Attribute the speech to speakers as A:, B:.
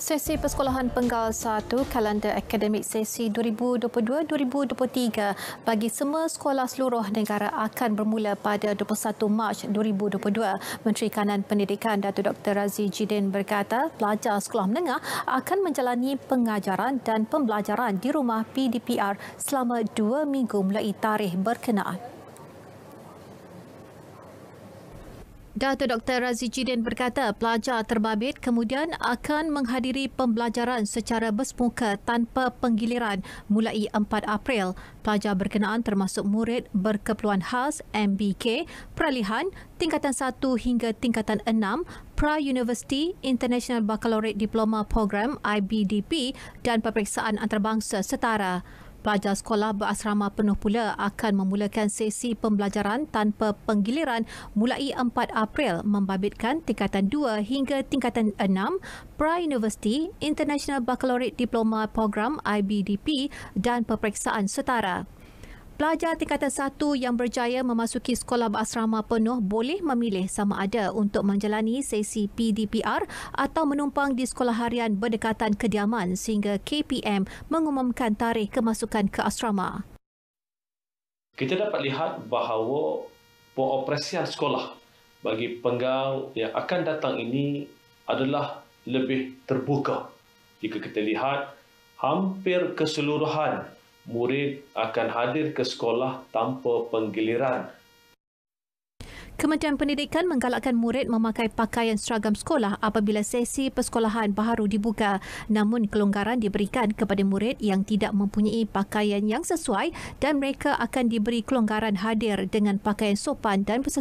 A: Sesi Persekolahan Penggal 1 Kalender Akademik Sesi 2022-2023 bagi semua sekolah seluruh negara akan bermula pada 21 Mac 2022. Menteri Kanan Pendidikan Datuk Dr. Razie Jidin berkata pelajar sekolah menengah akan menjalani pengajaran dan pembelajaran di rumah PDPR selama dua minggu mulai tarikh berkenaan. Dato' Dr. Razi berkata pelajar terbabit kemudian akan menghadiri pembelajaran secara bersemuka tanpa penggiliran mulai 4 April. Pelajar berkenaan termasuk murid berkeperluan khas MBK, peralihan tingkatan 1 hingga tingkatan 6, pra-university, international baccalaureate diploma program IBDP dan peperiksaan antarabangsa setara. Pelajar sekolah berasrama penuh pula akan memulakan sesi pembelajaran tanpa penggiliran mulai 4 April membabitkan tingkatan 2 hingga tingkatan 6 Pra-University International Baccalaureate Diploma Program IBDP dan peperiksaan setara pelajar tingkatan satu yang berjaya memasuki sekolah berasrama penuh boleh memilih sama ada untuk menjalani sesi PDPR atau menumpang di sekolah harian berdekatan kediaman sehingga KPM mengumumkan tarikh kemasukan ke asrama.
B: Kita dapat lihat bahawa pengoperasian sekolah bagi penggal yang akan datang ini adalah lebih terbuka. Jika kita lihat, hampir keseluruhan murid akan hadir ke sekolah tanpa penggiliran.
A: Kementerian Pendidikan menggalakkan murid memakai pakaian seragam sekolah apabila sesi persekolahan baru dibuka. Namun kelonggaran diberikan kepada murid yang tidak mempunyai pakaian yang sesuai dan mereka akan diberi kelonggaran hadir dengan pakaian sopan dan bersesuaian.